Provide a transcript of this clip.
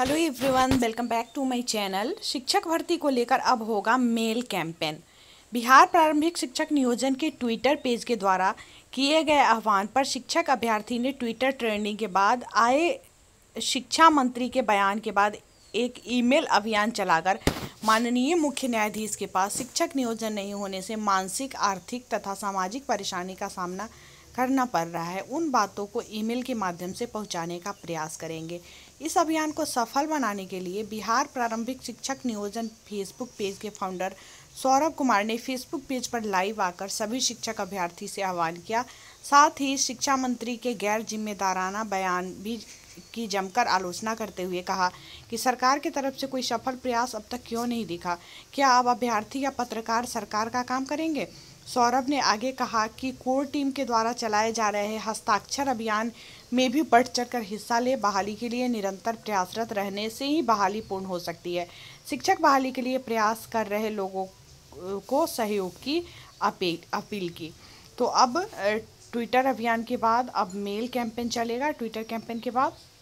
hello everyone welcome back to my channel शिक्षक भर्ती को लेकर अब होगा मेल कैंपेन बिहार प्रारंभिक शिक्षक नियोजन के ट्विटर पेज के द्वारा किए गए आह्वान पर शिक्षक अभ्यर्थी ने ट्विटर ट्रेंडिंग के बाद आए शिक्षा मंत्री के बयान के बाद एक ईमेल अभियान चलाकर माननीय मुख्य न्यायाधीश के पास शिक्षक नियोजन नहीं होने से मानसिक आर्थिक तथा सामाजिक परेशानी का सामना करना पड़ रहा है उन बातों को ईमेल के माध्यम से पहुंचाने का प्रयास करेंगे इस अभियान को सफल बनाने के लिए बिहार प्रारंभिक शिक्षक नियोजन फेसबुक पेज के फाउंडर सौरभ कुमार ने फेसबुक पेज पर लाइव आकर सभी शिक्षक अभ्यर्थी से आह्वान किया साथ ही शिक्षा मंत्री के गैर जिम्मेदाराना बयान भी की जमकर आलोचना करते हुए कहा कि सरकार की तरफ से कोई सफल प्रयास अब तक क्यों नहीं दिखा क्या अब अभ्यर्थी या पत्रकार सरकार का काम करेंगे सौरभ ने आगे कहा कि कोर टीम के द्वारा चलाए जा रहे हस्ताक्षर अभियान में भी बढ़ चढ़कर हिस्सा ले बहाली के लिए निरंतर प्रयासरत रहने से ही बहाली पूर्ण हो सकती है शिक्षक बहाली के लिए प्रयास कर रहे लोगों को सहयोग की अपील की तो अब ट्विटर अभियान के बाद अब मेल कैंपेन चलेगा ट्विटर कैंपेन के बाद